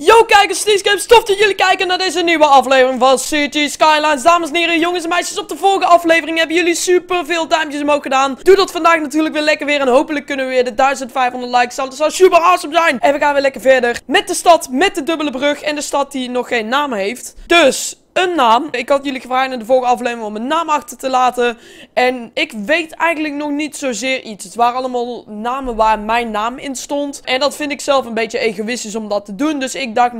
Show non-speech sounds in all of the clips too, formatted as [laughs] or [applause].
Yo kijkers, Steescapes, tof dat jullie kijken naar deze nieuwe aflevering van City Skylines. Dames en heren, jongens en meisjes, op de vorige aflevering hebben jullie super veel duimpjes omhoog gedaan. Doe dat vandaag natuurlijk weer lekker weer en hopelijk kunnen we weer de 1500 likes halen. Dat zou super awesome zijn. En we gaan weer lekker verder met de stad, met de dubbele brug en de stad die nog geen naam heeft. Dus, een naam. Ik had jullie gevraagd in de vorige aflevering om een naam achter te laten. En ik weet eigenlijk nog niet zozeer iets. Het waren allemaal namen waar mijn naam in stond. En dat vind ik zelf een beetje egoïstisch om dat te doen. Dus ik dacht,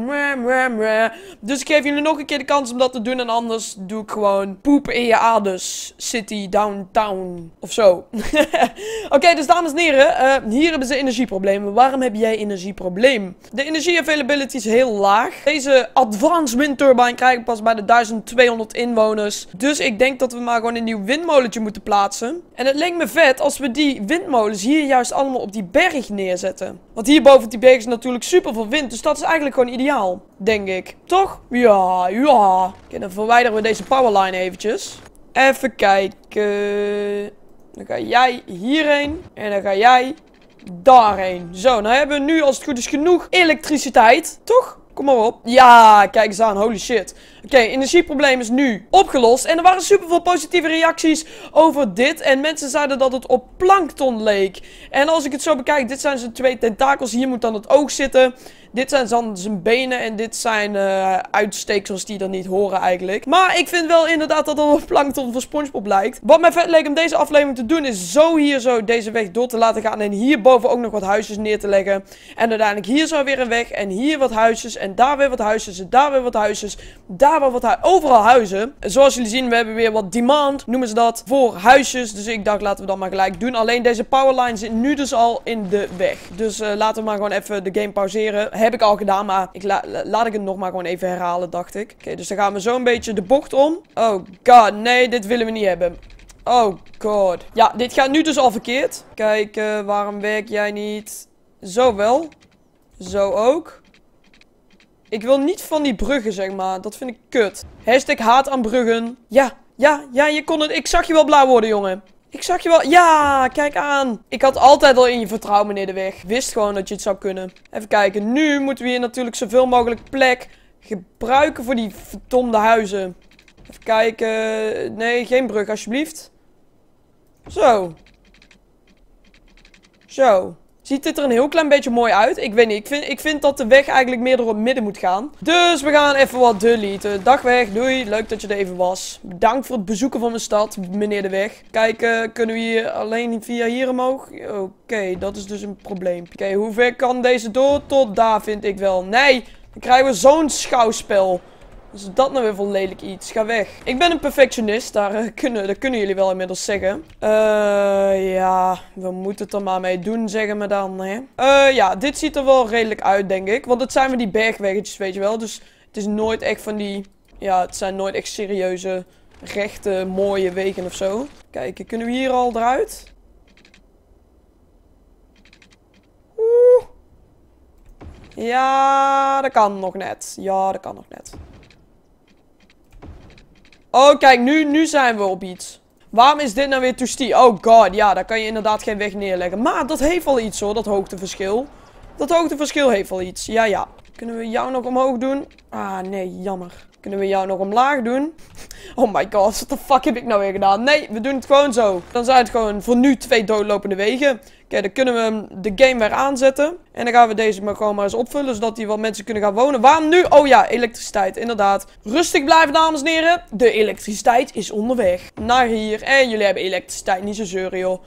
Dus ik geef jullie nog een keer de kans om dat te doen. En anders doe ik gewoon poep in je aders. City, downtown of zo. [laughs] Oké, dus dames en heren. Eh, hier hebben ze energieproblemen. Waarom heb jij energieprobleem? De energie availability is heel laag. Deze advanced wind turbine krijg ik pas bij de 1200 inwoners. Dus ik denk dat we maar gewoon een nieuw windmolentje moeten plaatsen. En het leek me vet als we die windmolens hier juist allemaal op die berg neerzetten. Want hier boven die berg is natuurlijk super veel wind. Dus dat is eigenlijk gewoon ideaal. Denk ik. Toch? Ja, ja. Oké, dan verwijderen we deze powerline eventjes. Even kijken. Dan ga jij hierheen. En dan ga jij daarheen. Zo, nou hebben we nu als het goed is genoeg elektriciteit. Toch? Kom maar op. Ja, kijk eens aan. Holy shit. Oké, energieprobleem is nu opgelost. En er waren super veel positieve reacties over dit. En mensen zeiden dat het op plankton leek. En als ik het zo bekijk, dit zijn zijn twee tentakels. Hier moet dan het oog zitten. Dit zijn zijn benen en dit zijn eh, uitsteeksels die er niet horen eigenlijk. Maar ik vind wel inderdaad dat dat een plankton van Spongebob lijkt. Wat mij vet leek om deze aflevering te doen is zo hier zo deze weg door te laten gaan. En hierboven ook nog wat huisjes neer te leggen. En uiteindelijk hier zo weer een weg. En hier wat huisjes. En daar weer wat huisjes. En daar weer wat huisjes. Daar weer wat huisjes. Overal huizen. Zoals jullie zien we hebben weer wat demand. Noemen ze dat. Voor huisjes. Dus ik dacht laten we dat maar gelijk doen. Alleen deze powerline zit nu dus al in de weg. Dus eh, laten we maar gewoon even de game pauzeren heb ik al gedaan, maar ik laat ik het nog maar gewoon even herhalen, dacht ik. Oké, dus dan gaan we zo een beetje de bocht om. Oh god, nee, dit willen we niet hebben. Oh god. Ja, dit gaat nu dus al verkeerd. Kijk, waarom werk jij niet? Zo wel. Zo ook. Ik wil niet van die bruggen, zeg maar. Dat vind ik kut. Hashtag haat aan bruggen. Ja, ja, ja, je kon het. Ik zag je wel blauw worden, jongen. Ik zag je wel. Ja, kijk aan. Ik had altijd al in je vertrouwen, meneer de Weg. Wist gewoon dat je het zou kunnen. Even kijken. Nu moeten we hier natuurlijk zoveel mogelijk plek gebruiken voor die verdomde huizen. Even kijken. Nee, geen brug, alsjeblieft. Zo. Zo. Ziet dit er een heel klein beetje mooi uit? Ik weet niet. Ik vind, ik vind dat de weg eigenlijk meer door het midden moet gaan. Dus we gaan even wat deleten. Dag weg. Doei. Leuk dat je er even was. Bedankt voor het bezoeken van mijn stad, meneer de weg. Kijk, eh, kunnen we hier alleen via hier omhoog? Oké, dat is dus een probleem. Oké, hoe ver kan deze door? Tot daar vind ik wel. Nee, dan krijgen we zo'n schouwspel is dat nou weer voor lelijk iets? Ga weg. Ik ben een perfectionist, daar, eh, kunnen, dat kunnen jullie wel inmiddels zeggen. Eh, ja, we moeten het er maar mee doen, zeggen we dan, hè. Eh, ja, dit ziet er wel redelijk uit, denk ik. Want het zijn maar die bergweggetjes, weet je wel. Dus het is nooit echt van die... Ja, het zijn nooit echt serieuze, rechte, mooie wegen of zo. Kijk, kunnen we hier al eruit? Oeh. Ja, dat kan nog net. Ja, dat kan nog net. Oh, kijk, nu, nu zijn we op iets. Waarom is dit nou weer toestie? Oh god, ja, daar kan je inderdaad geen weg neerleggen. Maar dat heeft wel iets hoor, dat hoogteverschil. Dat hoogteverschil heeft wel iets, ja ja. Kunnen we jou nog omhoog doen? Ah, nee, jammer. Kunnen we jou nog omlaag doen? Oh my god, wat de fuck heb ik nou weer gedaan? Nee, we doen het gewoon zo. Dan zijn het gewoon voor nu twee doodlopende wegen. Oké, dan kunnen we de game weer aanzetten. En dan gaan we deze maar gewoon maar eens opvullen, zodat hier wat mensen kunnen gaan wonen. Waarom nu? Oh ja, elektriciteit, inderdaad. Rustig blijven, dames en heren. De elektriciteit is onderweg. Naar hier. En jullie hebben elektriciteit, niet zo zeuren, joh.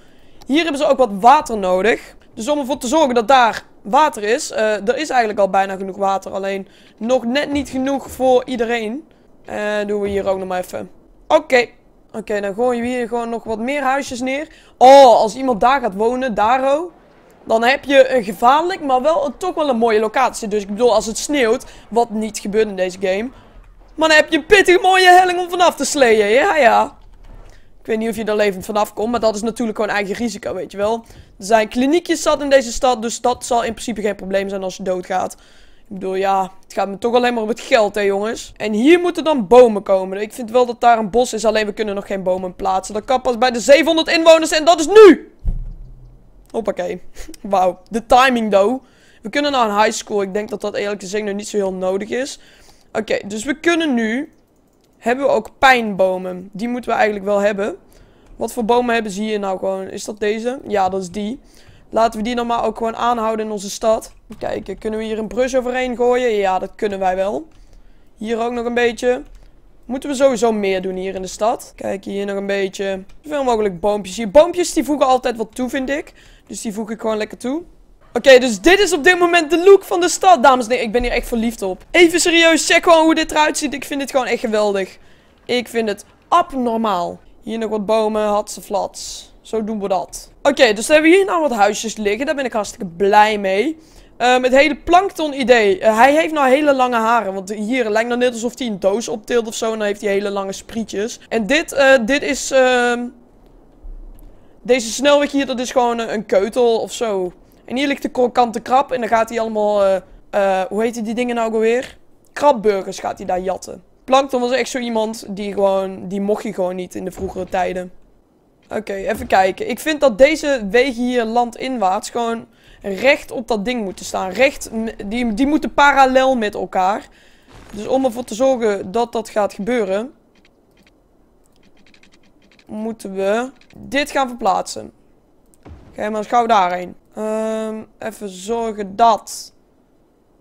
Hier hebben ze ook wat water nodig. Dus om ervoor te zorgen dat daar water is. Eh, er is eigenlijk al bijna genoeg water. Alleen nog net niet genoeg voor iedereen. En eh, doen we hier ook nog maar even. Oké. Oké, dan gooien we hier gewoon nog wat meer huisjes neer. Oh, als iemand daar gaat wonen, ook. Dan heb je een gevaarlijk, maar wel toch wel een mooie locatie. Dus ik bedoel, als het sneeuwt, wat niet gebeurt in deze game. Maar dan heb je een pittig mooie helling om vanaf te sleeën. Ja, ja. Ik weet niet of je er levend vanaf komt, maar dat is natuurlijk gewoon eigen risico, weet je wel. Er zijn kliniekjes zat in deze stad, dus dat zal in principe geen probleem zijn als je doodgaat. Ik bedoel, ja, het gaat me toch alleen maar om het geld, hè jongens. En hier moeten dan bomen komen. Ik vind wel dat daar een bos is, alleen we kunnen nog geen bomen plaatsen. Dat kan pas bij de 700 inwoners en dat is nu! Hoppakee. [laughs] Wauw. De timing, though. We kunnen naar een high school. Ik denk dat dat eerlijk gezegd nog niet zo heel nodig is. Oké, dus we kunnen nu... Hebben we ook pijnbomen. Die moeten we eigenlijk wel hebben. Wat voor bomen hebben ze hier nou gewoon? Is dat deze? Ja, dat is die. Laten we die dan maar ook gewoon aanhouden in onze stad. Kijken, kunnen we hier een brus overheen gooien? Ja, dat kunnen wij wel. Hier ook nog een beetje. Moeten we sowieso meer doen hier in de stad. Kijk, hier nog een beetje. Zoveel mogelijk boompjes hier. Boompjes die voegen altijd wat toe, vind ik. Dus die voeg ik gewoon lekker toe. Oké, dus dit is op dit moment de look van de stad, dames en heren. Ik ben hier echt verliefd op. Even serieus, check gewoon hoe dit eruit ziet. Ik vind dit gewoon echt geweldig. Ik vind het abnormaal. Hier nog wat bomen, hatse flats. Zo doen we dat. Oké, dus dan hebben we hier nou wat huisjes liggen. Daar ben ik hartstikke blij mee. Ehm, het hele plankton idee. Eh, hij heeft nou hele lange haren. Want hier lijkt het nou net alsof hij een doos optilt of zo. En dan heeft hij hele lange sprietjes. En dit, eh, dit is... Ehm, deze snelweg hier, dat is gewoon een keutel of zo. En hier ligt de krokante krab. En dan gaat hij allemaal... Eh, hoe heet die dingen nou alweer? Krabburgers gaat hij daar jatten. Plankton was echt zo iemand die gewoon... Die mocht je gewoon niet in de vroegere tijden. Oké, even kijken. Ik vind dat deze wegen hier landinwaarts gewoon recht op dat ding moeten staan. Recht, die, die moeten parallel met elkaar. Dus om ervoor te zorgen dat dat gaat gebeuren... moeten we dit gaan verplaatsen. Ga maar gauw daarheen. Ehm, even zorgen dat...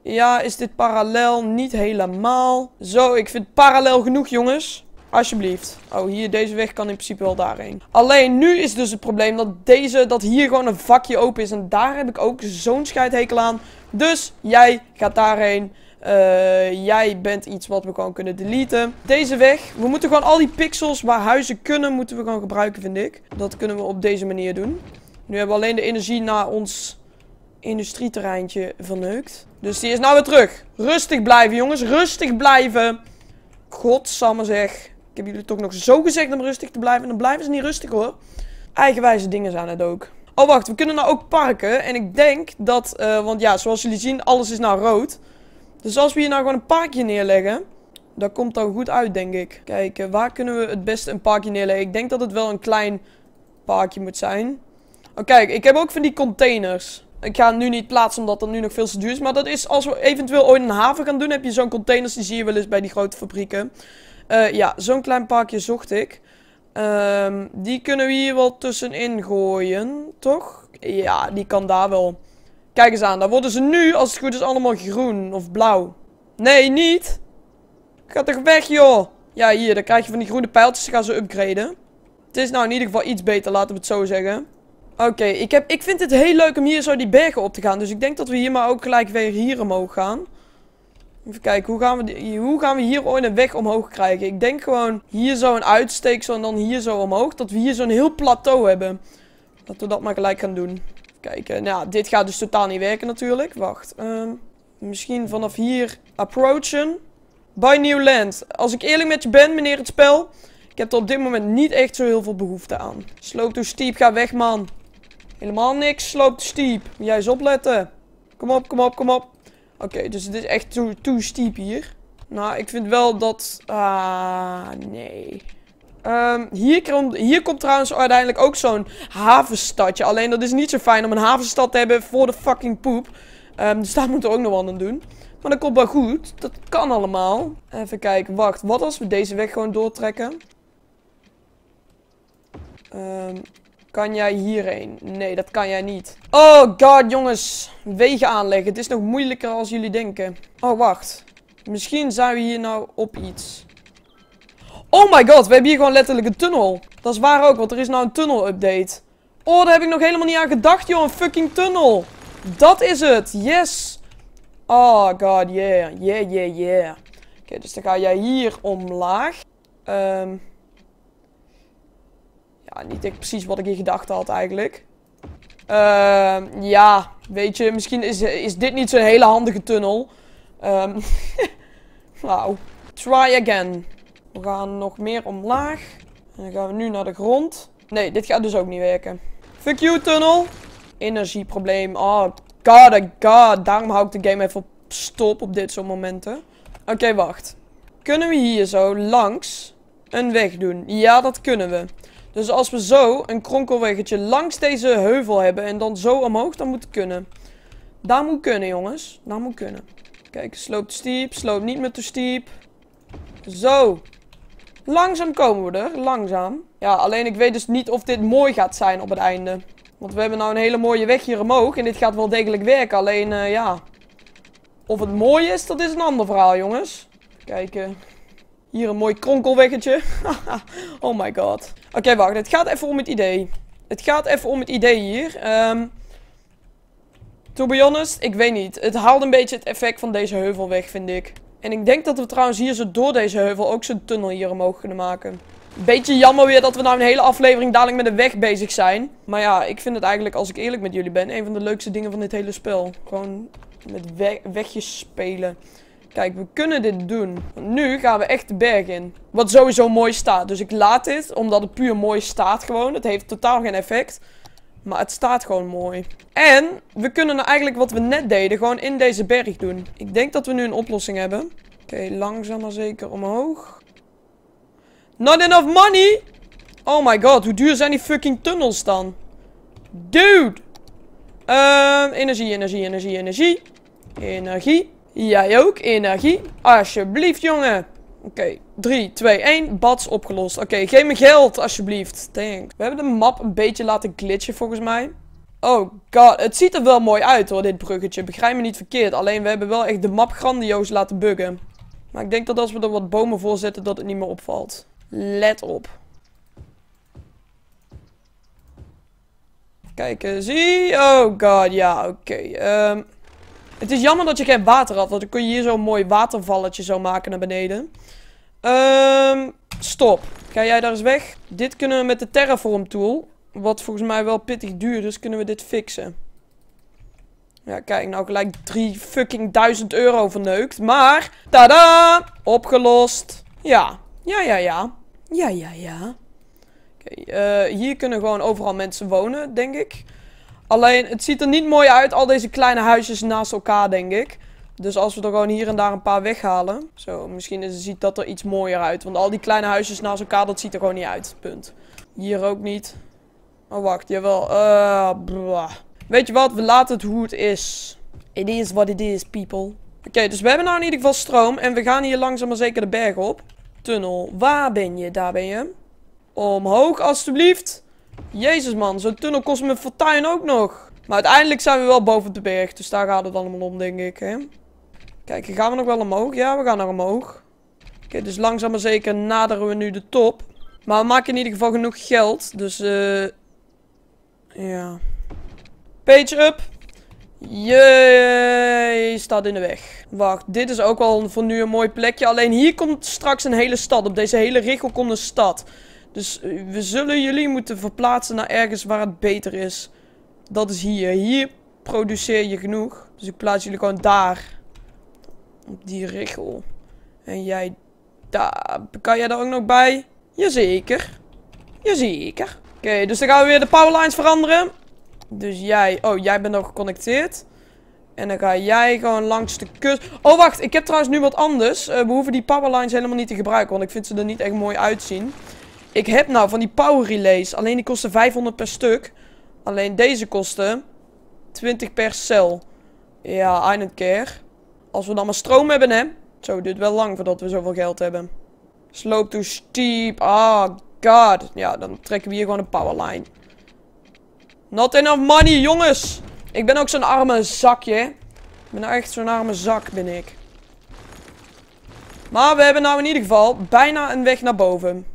Ja, is dit parallel? Niet helemaal. Zo, ik vind parallel genoeg, jongens. Alsjeblieft. Oh, hier, deze weg kan in principe wel daarheen. Alleen, nu is dus het probleem dat deze, dat hier gewoon een vakje open is. En daar heb ik ook zo'n scheidhekel aan. Dus, jij gaat daarheen. Eh, jij bent iets wat we gewoon kunnen deleten. Deze weg. We moeten gewoon al die pixels waar huizen kunnen, moeten we gewoon gebruiken, vind ik. Dat kunnen we op deze manier doen. Nu hebben we alleen de energie naar ons industrieterreintje verneukt. Dus die is nou weer terug. Rustig blijven, jongens. Rustig blijven. Godsamme zeg. Ik heb jullie toch nog zo gezegd om rustig te blijven. En dan blijven ze niet rustig hoor. Eigenwijze dingen zijn het ook. Oh wacht, we kunnen nou ook parken. En ik denk dat, eh, want ja, zoals jullie zien, alles is nou rood. Dus als we hier nou gewoon een parkje neerleggen, dat komt dan goed uit denk ik. Kijk, eh, waar kunnen we het beste een parkje neerleggen? Ik denk dat het wel een klein parkje moet zijn. Oh kijk, ik heb ook van die containers. Ik ga nu niet plaatsen omdat dat nu nog veel te duur is. Maar dat is als we eventueel ooit een haven gaan doen, heb je zo'n containers. Die zie je wel eens bij die grote fabrieken. Uh, ja, zo'n klein parkje zocht ik. Ehm, die kunnen we hier wel tussenin gooien, toch? Ja, die kan daar wel. Kijk eens aan, daar worden ze nu, als het goed is, allemaal groen of blauw. Nee, niet! Ga toch weg, joh! Ja, hier, dan krijg je van die groene pijltjes, dan gaan ze upgraden. Het is nou in ieder geval iets beter, laten we het zo zeggen. Oké, ik ik, ik vind het heel leuk om hier zo die bergen op te gaan. Dus ik denk dat we hier maar ook gelijk weer hier omhoog gaan. Even kijken, hoe gaan, we hoe gaan we hier ooit een weg omhoog krijgen? Ik denk gewoon hier zo een uitsteeksel en dan hier zo omhoog. Dat we hier zo'n heel plateau hebben. Dat we dat maar gelijk gaan doen. Even kijken, nou dit gaat dus totaal niet werken natuurlijk. Wacht, ehm, misschien vanaf hier approachen. by new land. Als ik eerlijk met je ben, meneer het spel. Ik heb er op dit moment niet echt zo heel veel behoefte aan. Sloop to steep, ga weg man. Helemaal niks, sloop to steep. Jij eens opletten. Kom op, kom op, kom op. Oké, dus het is echt too, steep hier. Nou, ik vind wel dat... Ah, nee. Ehm, hier, komt, hier komt trouwens uiteindelijk ook zo'n havenstadje. Alleen dat is niet zo fijn om een havenstad te hebben voor de fucking poep. Um, dus daar [laughs] moeten we ook nog wat aan doen. Maar dat komt wel goed. Dat kan allemaal. Even kijken. Wacht, wat als we deze weg gewoon doortrekken? Um, kan jij hierheen? Nee, dat kan jij niet. Oh god, jongens. Wegen aanleggen. Het is nog moeilijker als jullie denken. Oh, wacht. Misschien zijn we hier nou op iets. Oh my god, we hebben hier gewoon letterlijk een tunnel. Dat is waar ook, want er is nou een tunnel-update. Oh, daar heb ik nog helemaal niet aan gedacht, joh. Een fucking tunnel. Dat is het. Yes. Oh god, yeah. Yeah, yeah, yeah. Oké, dus dan ga jij hier omlaag. Ehm... Um niet echt precies wat ik in gedachten had eigenlijk. Ehm, ja, weet je, misschien is, is dit niet zo'n hele handige tunnel. nou, [laughs] try again. We gaan nog meer omlaag. En dan gaan we nu naar de grond. Nee, dit gaat dus ook niet werken. Fuck you, tunnel. Energieprobleem. Oh, god, oh, god. Daarom hou ik de game even op stop op dit soort momenten. Oké, wacht. Kunnen we hier zo langs een weg doen? Ja, dat kunnen we. Dus als we zo een kronkelweggetje langs deze heuvel hebben en dan zo omhoog, dan moet het kunnen. Daar moet kunnen, jongens. Daar moet kunnen. Kijk, sloopt steep, sloopt niet meer te steep. Zo. Langzaam komen we er, langzaam. Ja, alleen ik weet dus niet of dit mooi gaat zijn op het einde. Want we hebben nou een hele mooie weg hier omhoog en dit gaat wel degelijk werken. Alleen, eh, ja. Of het mooi is, dat is een ander verhaal, jongens. Kijken. Hier een mooi kronkelweggetje. [laughs] oh my god. Oké, wacht. Het gaat even om het idee. Het gaat even om het idee hier. Ehm, to be honest, ik weet niet. Het haalt een beetje het effect van deze heuvel weg, vind ik. En ik denk dat we trouwens hier zo door deze heuvel ook zo'n tunnel hier omhoog kunnen maken. Beetje jammer weer dat we nou een hele aflevering dadelijk met de weg bezig zijn. Maar ja, ik vind het eigenlijk, als ik eerlijk met jullie ben, een van de leukste dingen van dit hele spel. Gewoon met we wegjes spelen. Kijk, we kunnen dit doen. nu gaan we echt de berg in. Wat sowieso mooi staat. Dus ik laat dit, omdat het puur mooi staat gewoon. Het heeft totaal geen effect. Maar het staat gewoon mooi. En we kunnen nou eigenlijk wat we net deden gewoon in deze berg doen. Ik denk dat we nu een oplossing hebben. Oké, langzaam maar zeker omhoog. Not enough money! Oh my god, hoe duur zijn die fucking tunnels dan? Dude! Ehm, energie, energie, energie, energie. Energie. Jij ook, energie. Alsjeblieft, jongen. Oké, okay. 3, 2, 1. Bats opgelost. Oké, geef me geld, alsjeblieft. Thanks. We hebben de map een beetje laten glitchen, volgens mij. Oh god, het ziet er wel mooi uit hoor, dit bruggetje. Begrijp me niet verkeerd. Alleen, we hebben wel echt de map grandioos laten buggen. Maar ik denk dat als we er wat bomen voor zetten, dat het niet meer opvalt. Let op. Kijken, eh, zie. Oh god, ja, oké. Okay. Ehm, het is jammer dat je geen water had, want dan kun je hier zo'n mooi watervalletje zo maken naar beneden. Ehm, stop. Ga jij daar eens weg? Dit kunnen we met de terraform tool, wat volgens mij wel pittig duur is, kunnen we dit fixen. Ja, kijk, nou gelijk drie fucking duizend euro verneukt. Maar, tada! Opgelost. Ja, ja, ja, ja. Ja, ja, ja. Oké, eh, hier kunnen gewoon overal mensen wonen, denk ik. Alleen, het ziet er niet mooi uit, al deze kleine huisjes naast elkaar, denk ik. Dus als we er gewoon hier en daar een paar weghalen. Zo, misschien ziet dat er iets mooier uit. Want al die kleine huisjes naast elkaar, dat ziet er gewoon niet uit. Punt. Hier ook niet. Oh, wacht. Jawel. Uh, Weet je wat? We laten het hoe het is. It is what it is, people. Oké, dus we hebben nou in ieder geval stroom. En we gaan hier langzaam maar zeker de berg op. Tunnel. Waar ben je? Daar ben je. Omhoog, alstublieft. Jezus man, zo'n tunnel kost me fortuin ook nog. Maar uiteindelijk zijn we wel boven de berg, dus daar gaat het allemaal om, denk ik. Hè? Kijk, gaan we nog wel omhoog? Ja, we gaan naar omhoog. Oké, dus langzaam maar zeker naderen we nu de top. Maar we maken in ieder geval genoeg geld, dus eh... Ja. Page up. Jee, staat in de weg. Wacht, dit is ook wel voor nu een mooi plekje. Alleen hier komt straks een hele stad. Op deze hele richel komt een stad. Dus eh, we zullen jullie moeten verplaatsen naar ergens waar het beter is. Dat is hier. Hier produceer je genoeg. Dus ik plaats jullie gewoon daar. Op die richel. En jij daar. Kan jij daar ook nog bij? Jazeker. Jazeker. Oké, dus dan gaan we weer de powerlines veranderen. Dus jij... Oh, jij bent nog geconnecteerd. En dan ga jij gewoon langs de kust... Oh, wacht. Ik heb trouwens nu wat anders. Eh, we hoeven die powerlines helemaal niet te gebruiken. Want ik vind ze er niet echt mooi uitzien. Ik heb nou van die power relays. Alleen die kosten 500 per stuk. Alleen deze kosten 20 per cel. Ja, I don't care. Als we dan maar stroom hebben, hè. Zo, duurt wel lang voordat we zoveel geld hebben. Slope to steep. Ah, oh, god. Ja, dan trekken we hier gewoon een powerline. Not enough money, jongens. Ik ben ook zo'n arme zakje. Ik ben nou echt zo'n arme zak, ben ik. Maar we hebben nou in ieder geval bijna een weg naar boven.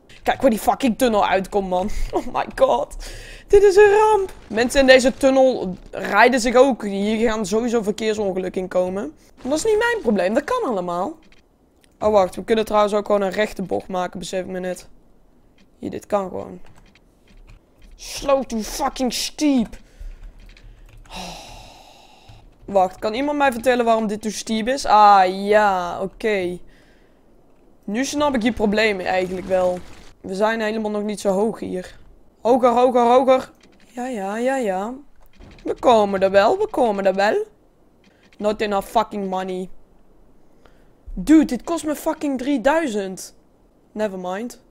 Kijk waar die fucking tunnel uitkomt, man. [laughs] Oh my god. Dit is een ramp. Mensen in deze tunnel rijden zich ook. Hier gaan sowieso verkeersongelukken komen. dat is niet mijn probleem. Dat kan allemaal. Oh, wacht. We kunnen trouwens ook gewoon een rechte bocht maken, besef ik me net. Hier, dit kan gewoon. Slow to fucking steep. Oh. Wacht, kan iemand mij vertellen waarom dit zo steep is? Ah, ja, oké. Nu snap ik je problemen eigenlijk wel. We zijn helemaal nog niet zo hoog hier. Hoger, hoger, hoger. Ja, ja, ja, ja. We komen er wel, we komen er wel. Not enough fucking money. Dude, dit kost me fucking 3000. Never mind.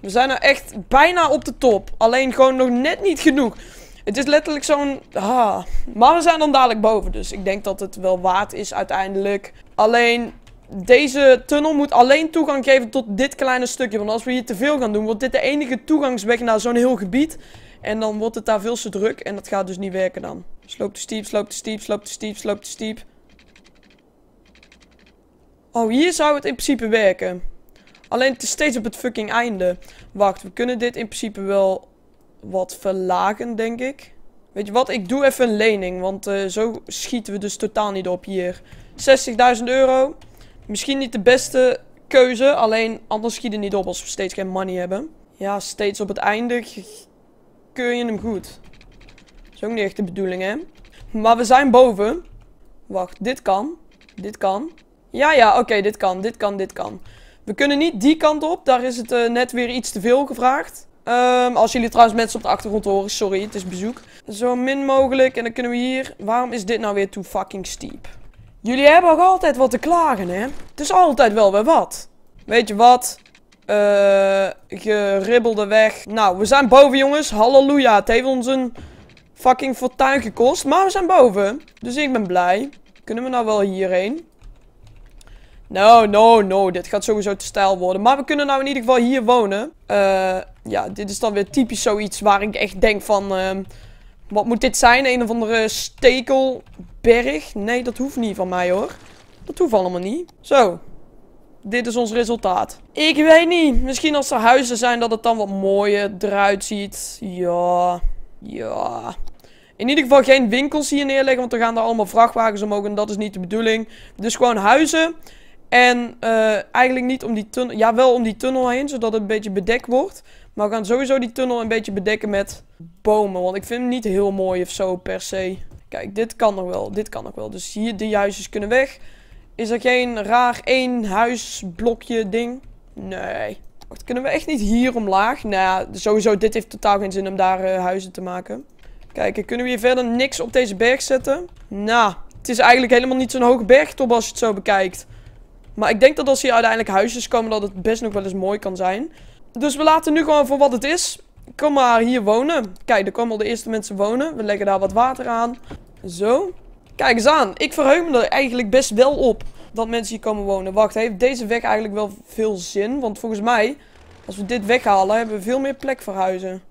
We zijn er echt bijna op de top. Alleen gewoon nog net niet genoeg. Het is letterlijk zo'n... Ah. Maar we zijn dan dadelijk boven. Dus ik denk dat het wel waard is uiteindelijk. Alleen, deze tunnel moet alleen toegang geven tot dit kleine stukje. Want als we hier te veel gaan doen, wordt dit de enige toegangsweg naar zo'n heel gebied. En dan wordt het daar veel te druk. En dat gaat dus niet werken dan. Sloop te steep, sloop te steep, sloop te steep, sloop te steep. Oh, hier zou het in principe werken. Alleen het is steeds op het fucking einde. Wacht, we kunnen dit in principe wel wat verlagen, denk ik. Weet je wat, ik doe even een lening. Want eh, zo schieten we dus totaal niet op hier. 60.000 euro. Misschien niet de beste keuze, alleen anders schieten niet op als we steeds geen money hebben. Ja, steeds op het einde kun je hem goed. Dat is ook niet echt de bedoeling, hè? Maar we zijn boven. Wacht, dit kan. Dit kan. Ja, ja, oké, dit kan, dit kan, dit kan. We kunnen niet die kant op, daar is het eh, net weer iets te veel gevraagd. Ehm, als jullie trouwens mensen op de achtergrond horen, sorry, het is bezoek. Zo min mogelijk en dan kunnen we hier... Waarom is dit nou weer too fucking steep? Jullie hebben ook altijd wat te klagen, hè? Het is altijd wel weer wat. Weet je wat? Eh, geribbelde weg. Nou, we zijn boven, jongens. Halleluja. Het heeft ons een fucking fortuin gekost. Maar we zijn boven. Dus ik ben blij. Kunnen we nou wel hierheen? No, no, no. Dit gaat sowieso te stijl worden. Maar we kunnen nou in ieder geval hier wonen. Eh, ja, dit is dan weer typisch zoiets waar ik echt denk van... Ehm, wat moet dit zijn? Een of andere stekel berg. Nee, dat hoeft niet van mij hoor. Dat hoeft allemaal niet. Zo. Dit is ons resultaat. Ik weet niet. Misschien als er huizen zijn dat het dan wat mooier eruit ziet. Ja. Ja. In ieder geval geen winkels hier neerleggen. Want er gaan er allemaal vrachtwagens omhoog. En dat is niet de bedoeling. Dus gewoon huizen. En eh, eigenlijk niet om die tunnel... Ja, wel om die tunnel heen. Zodat het een beetje bedekt wordt. Maar we gaan sowieso die tunnel een beetje bedekken met bomen. Want ik vind hem niet heel mooi of zo per se. Kijk, dit kan nog wel. Dit kan nog wel. Dus hier, die huisjes kunnen weg. Is er geen raar één huisblokje ding? Nee. Wacht, kunnen we echt niet hier omlaag? Nou ja, sowieso, dit heeft totaal geen zin om daar eh, huizen te maken. Kijk, kunnen we hier verder niks op deze berg zetten? Nou, het is eigenlijk helemaal niet zo'n hoge bergtop als je het zo bekijkt. Maar ik denk dat als hier uiteindelijk huisjes komen, dat het best nog wel eens mooi kan zijn. Dus we laten nu gewoon voor wat het is kom maar hier wonen. Kijk, er komen al de eerste mensen wonen. We leggen daar wat water aan. Zo. Kijk eens aan. Ik verheug me er eigenlijk best wel op dat mensen hier komen wonen. Wacht, heeft deze weg eigenlijk wel veel zin? Want volgens mij, als we dit weghalen, hebben we veel meer plek voor huizen.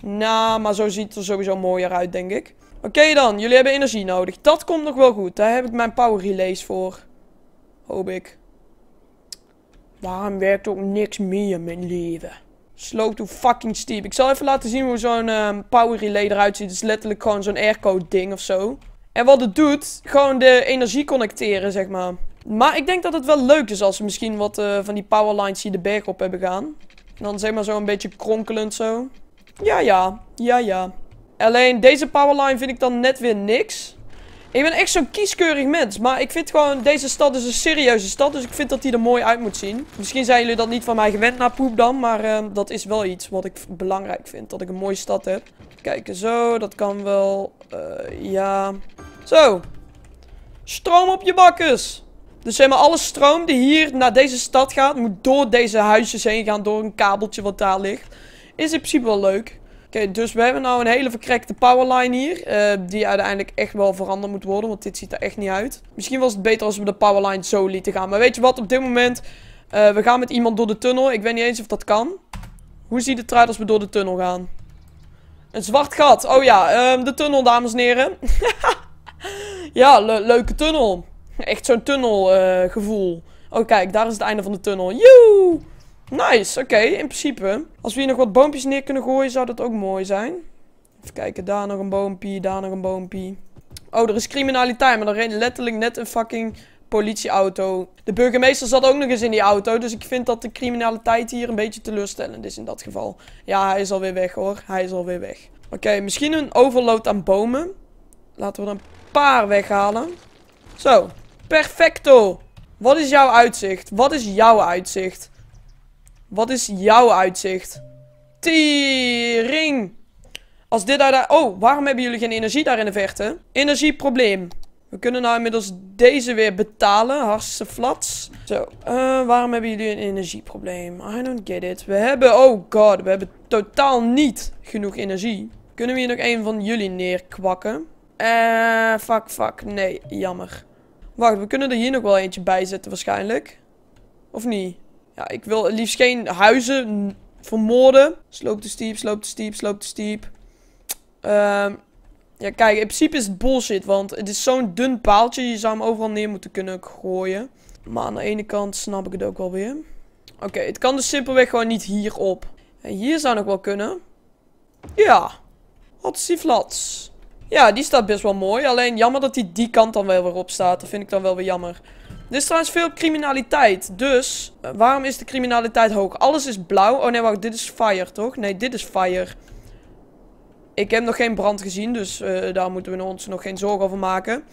Nou, maar zo ziet het er sowieso mooier uit, denk ik. Oké dan, jullie hebben energie nodig. Dat komt nog wel goed. Daar heb ik mijn power relays voor. Hoop ik. Waarom werkt ook niks meer, mijn leven? Slow to fucking steep. Ik zal even laten zien hoe zo'n ehm, power relay eruit ziet. Het is letterlijk gewoon zo'n airco ding of zo. En wat het doet, gewoon de energie connecteren, zeg maar. Maar ik denk dat het wel leuk is als ze misschien wat eh, van die powerlines hier de berg op hebben gaan. dan zeg maar zo een beetje kronkelend zo. Ja, ja. Ja, ja. Alleen deze powerline vind ik dan net weer niks. Ik ben echt zo'n kieskeurig mens. Maar ik vind gewoon, deze stad is een serieuze stad. Dus ik vind dat die er mooi uit moet zien. Misschien zijn jullie dat niet van mij gewend naar poep dan. Maar ehm, dat is wel iets wat ik belangrijk vind. Dat ik een mooie stad heb. Kijken, zo. Dat kan wel. Eh, ja. Zo. Stroom op je bakkers. Dus zeg maar, alle stroom die hier naar deze stad gaat... moet door deze huisjes heen gaan. Door een kabeltje wat daar ligt. Is in principe wel leuk. Oké, dus we hebben nou een hele verkrekte powerline hier. Eh, die uiteindelijk echt wel veranderd moet worden, want dit ziet er echt niet uit. Misschien was het beter als we de powerline zo lieten gaan. Maar weet je wat, op dit moment... Eh, we gaan met iemand door de tunnel. Ik weet niet eens of dat kan. Hoe ziet het eruit als we door de tunnel gaan? Een zwart gat. Oh ja, ehm, de tunnel, dames en heren. [laughs] ja, leuke tunnel. Echt zo'n tunnelgevoel. Uh, oh, kijk, daar is het einde van de tunnel. Joe! Nice, oké, in principe. Als we hier nog wat boompjes neer kunnen gooien, zou dat ook mooi zijn. Even kijken, daar nog een boompie, daar nog een boompie. Oh, er is criminaliteit, maar er reed letterlijk net een fucking politieauto. De burgemeester zat ook nog eens in die auto, dus ik vind dat de criminaliteit hier een beetje teleurstellend is in dat geval. Ja, hij is alweer weg hoor, hij is alweer weg. Oké, misschien een overload aan bomen. Laten we er een paar weghalen. Zo, perfecto. Wat is jouw uitzicht? Wat is jouw uitzicht? Wat is jouw uitzicht? Tiering. Als dit daar... Oh, waarom hebben jullie geen energie daar in de verte? Energieprobleem. We kunnen nou inmiddels deze weer betalen. Hartstikke flats. Zo, eh, waarom hebben jullie een energieprobleem? I don't get it. We hebben... Oh god, we hebben totaal niet genoeg energie. Kunnen we hier nog een van jullie neerkwakken? Eh, fuck, fuck. Nee, jammer. Wacht, we kunnen er hier nog wel eentje bij zetten waarschijnlijk. Of niet? Ja, ik wil liefst geen huizen vermoorden. Sloop de steep, sloop de steep, sloop de steep. Ehm, ja, kijk, in principe is het bullshit, want het is zo'n dun paaltje. Je zou hem overal neer moeten kunnen gooien. Maar aan de ene kant snap ik het ook wel weer. Oké, het kan dus simpelweg gewoon niet hierop. En hier zou nog wel kunnen. Ja. wat die flats Ja, die staat best wel mooi. Alleen jammer dat die die kant dan wel weer op staat. Dat vind ik dan wel weer jammer. Dit is trouwens veel criminaliteit. Dus, eh, waarom is de criminaliteit hoog? Alles is blauw. Oh nee, wacht. Dit is fire, toch? Nee, dit is fire. Ik heb nog geen brand gezien, dus eh, daar moeten we ons nog geen zorgen over maken.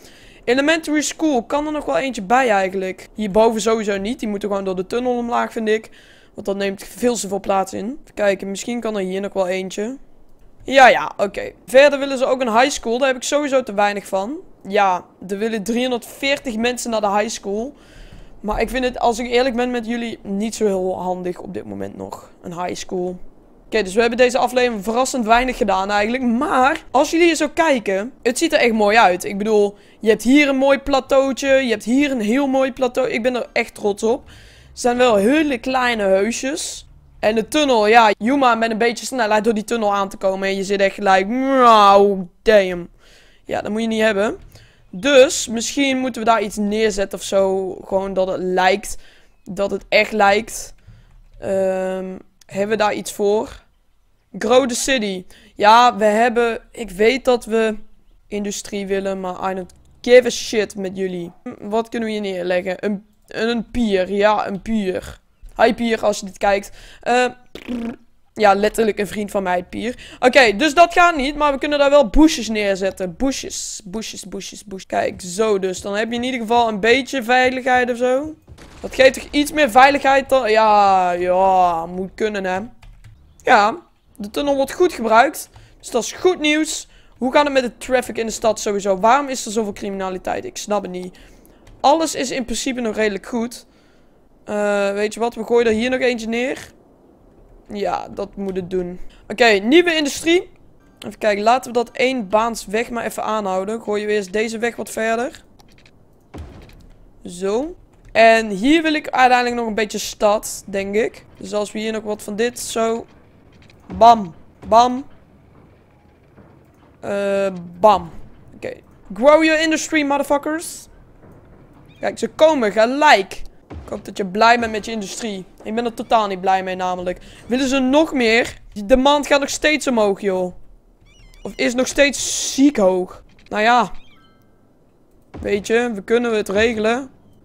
Elementary school. Kan er nog wel eentje bij eigenlijk? Hierboven sowieso niet. Die moeten gewoon door de tunnel omlaag, vind ik. Want dat neemt veel te veel plaats in. Even kijken, misschien kan er hier nog wel eentje. Ja, ja, oké. Verder willen ze ook een high school. Daar heb ik sowieso te weinig van. Ja, er willen 340 mensen naar de high school. Maar ik vind het, als ik eerlijk ben met jullie, niet zo heel handig op dit moment nog. Een high school. Oké, dus we hebben deze aflevering verrassend weinig gedaan eigenlijk. Maar, als jullie hier zo kijken, het ziet er echt mooi uit. Ik bedoel, je hebt hier een mooi plateautje. Je hebt hier een heel mooi plateau. Ik ben er echt trots op. Het zijn wel hele kleine heusjes. En de tunnel, ja, Yuma met een beetje snelheid door die tunnel aan te komen. En je zit echt gelijk, wow, damn. Ja, dat moet je niet hebben. Dus, misschien moeten we daar iets neerzetten of zo. Gewoon dat het lijkt. Dat het echt lijkt. Um, hebben we daar iets voor? Grow the city. Ja, we hebben... Ik weet dat we industrie willen, maar I don't give a shit met jullie. Wat kunnen we hier neerleggen? Een, een pier. Ja, een pier. Hi Pier, als je dit kijkt. Ehm, ja, letterlijk een vriend van mij, Pier. Oké, dus dat gaat niet, maar we kunnen daar wel busjes neerzetten. Busjes, bushes, busjes, bushes. Kijk, zo dus. Dan heb je in ieder geval een beetje veiligheid of zo. Dat geeft toch iets meer veiligheid dan... Ja, ja, moet kunnen hè. Ja, de tunnel wordt goed gebruikt. Dus dat is goed nieuws. Hoe gaat het met de traffic in de stad sowieso? Waarom is er zoveel criminaliteit? Ik snap het niet. Alles is in principe nog redelijk goed. Eh, weet je wat, we gooien er hier nog eentje neer. Ja, dat moet het doen. Oké, nieuwe industrie. Even kijken, laten we dat één baans weg maar even aanhouden. Gooien we eerst deze weg wat verder. Zo. En hier wil ik uiteindelijk nog een beetje stad, denk ik. Dus als we hier nog wat van dit, zo. Bam. Bam. Eh, bam. Oké. Grow your industry, motherfuckers. Kijk, ze komen gelijk. Ik hoop dat je blij bent met je industrie. Ik ben er totaal niet blij mee namelijk. Willen ze nog meer? De demand gaat nog steeds omhoog, joh. Of is nog steeds ziek hoog. Nou ja. Weet je, we kunnen het regelen.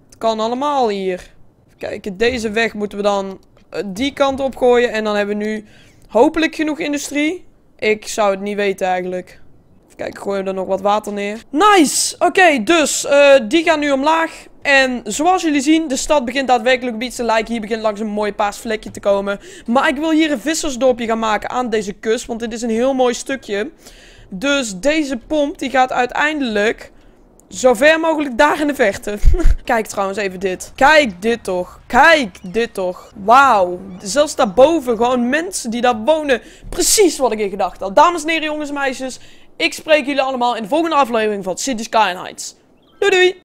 Het kan allemaal hier. Even kijken, deze weg moeten we dan eh, die kant op gooien. En dan hebben we nu hopelijk genoeg industrie. Ik zou het niet weten eigenlijk. Even kijken, gooien we er nog wat water neer. Nice! Oké, dus eh, die gaan nu omlaag. En zoals jullie zien, de stad begint daadwerkelijk een beetje te lijken. Hier begint langs een mooi paars vlekje te komen. Maar ik wil hier een vissersdorpje gaan maken aan deze kust. Want dit is een heel mooi stukje. Dus deze pomp die gaat uiteindelijk zo ver mogelijk daar in de vechten. [laughs] Kijk trouwens even dit. Kijk dit toch. Kijk dit toch. Wauw. Zelfs daarboven gewoon mensen die daar wonen. Precies wat ik in gedacht had. Dames en heren, jongens en meisjes. Ik spreek jullie allemaal in de volgende aflevering van City Sky Heights. Doei doei.